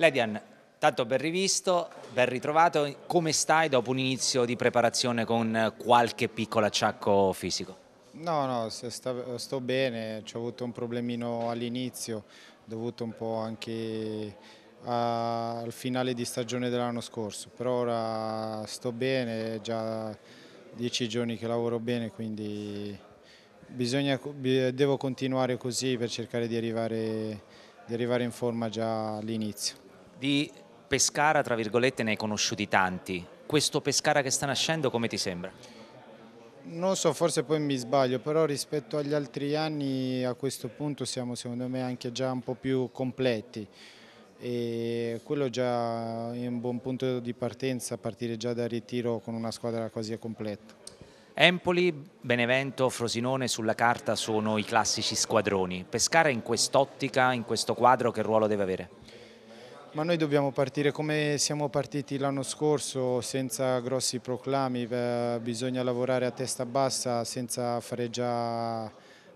Ledian, tanto ben rivisto, ben ritrovato, come stai dopo un inizio di preparazione con qualche piccolo acciacco fisico? No, no, sto bene, ho avuto un problemino all'inizio, dovuto un po' anche al finale di stagione dell'anno scorso, però ora sto bene, è già dieci giorni che lavoro bene, quindi bisogna, devo continuare così per cercare di arrivare, di arrivare in forma già all'inizio. Di Pescara, tra virgolette, ne hai conosciuti tanti. Questo Pescara che sta nascendo come ti sembra? Non so, forse poi mi sbaglio, però rispetto agli altri anni a questo punto siamo secondo me anche già un po' più completi e quello già è un buon punto di partenza, partire già dal ritiro con una squadra quasi completa. Empoli, Benevento, Frosinone sulla carta sono i classici squadroni. Pescara in quest'ottica, in questo quadro, che ruolo deve avere? Ma noi dobbiamo partire come siamo partiti l'anno scorso, senza grossi proclami, bisogna lavorare a testa bassa senza fare già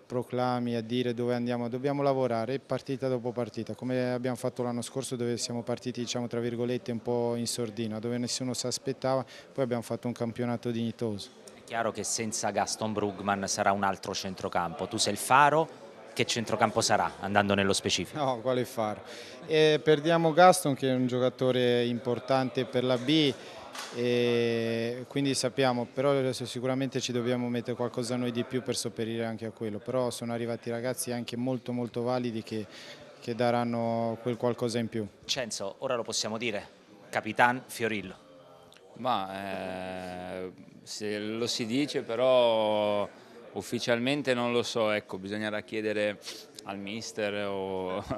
proclami, a dire dove andiamo, dobbiamo lavorare partita dopo partita, come abbiamo fatto l'anno scorso dove siamo partiti diciamo tra virgolette un po' in sordina, dove nessuno si aspettava, poi abbiamo fatto un campionato dignitoso. È chiaro che senza Gaston Brugman sarà un altro centrocampo, tu sei il faro, che centrocampo sarà, andando nello specifico? No, quale fare. Eh, perdiamo Gaston che è un giocatore importante per la B, e quindi sappiamo, però sicuramente ci dobbiamo mettere qualcosa noi di più per sopperire anche a quello, però sono arrivati ragazzi anche molto molto validi che, che daranno quel qualcosa in più. Cenzo, ora lo possiamo dire, capitan Fiorillo. Ma eh, lo si dice però Ufficialmente non lo so, ecco, bisognerà chiedere al mister o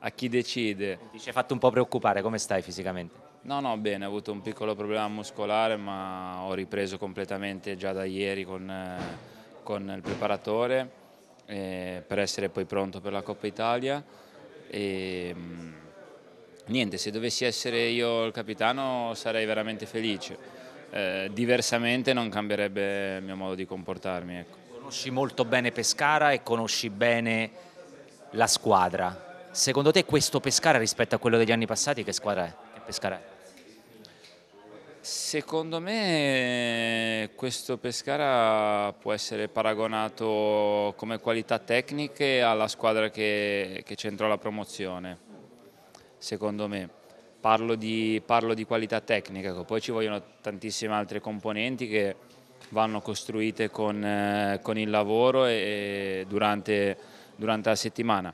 a chi decide. Ti ci hai fatto un po' preoccupare, come stai fisicamente? No, no, bene, ho avuto un piccolo problema muscolare ma ho ripreso completamente già da ieri con, eh, con il preparatore eh, per essere poi pronto per la Coppa Italia. E, mm, niente, se dovessi essere io il capitano sarei veramente felice. Eh, diversamente non cambierebbe il mio modo di comportarmi. Ecco. Conosci molto bene Pescara e conosci bene la squadra. Secondo te questo Pescara rispetto a quello degli anni passati che squadra è? Che Pescara è? Secondo me questo Pescara può essere paragonato come qualità tecniche alla squadra che, che centrò la promozione, secondo me. Parlo di, parlo di qualità tecnica, poi ci vogliono tantissime altre componenti che vanno costruite con, eh, con il lavoro e, e durante, durante, la settimana.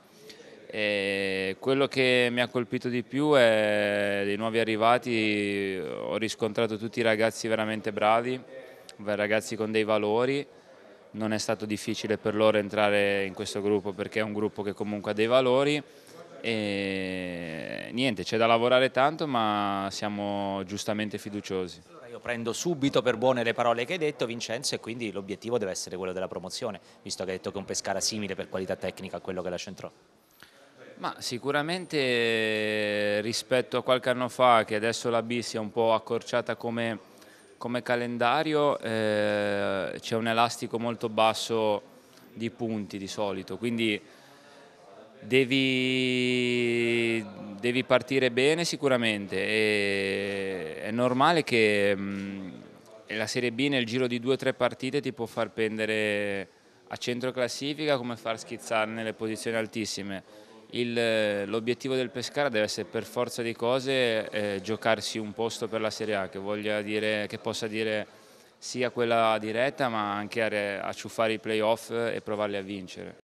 E quello che mi ha colpito di più è dei nuovi arrivati, ho riscontrato tutti i ragazzi veramente bravi, ragazzi con dei valori, non è stato difficile per loro entrare in questo gruppo perché è un gruppo che comunque ha dei valori e niente, c'è da lavorare tanto, ma siamo giustamente fiduciosi. io prendo subito per buone le parole che hai detto, Vincenzo, e quindi l'obiettivo deve essere quello della promozione, visto che hai detto che è un Pescara simile per qualità tecnica a quello che la Centrò. Ma sicuramente rispetto a qualche anno fa, che adesso la B si è un po' accorciata come, come calendario, eh, c'è un elastico molto basso di punti di solito, quindi devi, devi partire bene sicuramente. E è normale che mh, mm, la Serie B nel giro di due o tre partite ti può far pendere a centro classifica come far schizzare nelle posizioni altissime. l'obiettivo del Pescara deve essere per forza di cose eh, giocarsi un posto per la Serie A, che, dire, che possa dire sia quella diretta ma anche a, re, a ciuffare i playoff e provarli a vincere.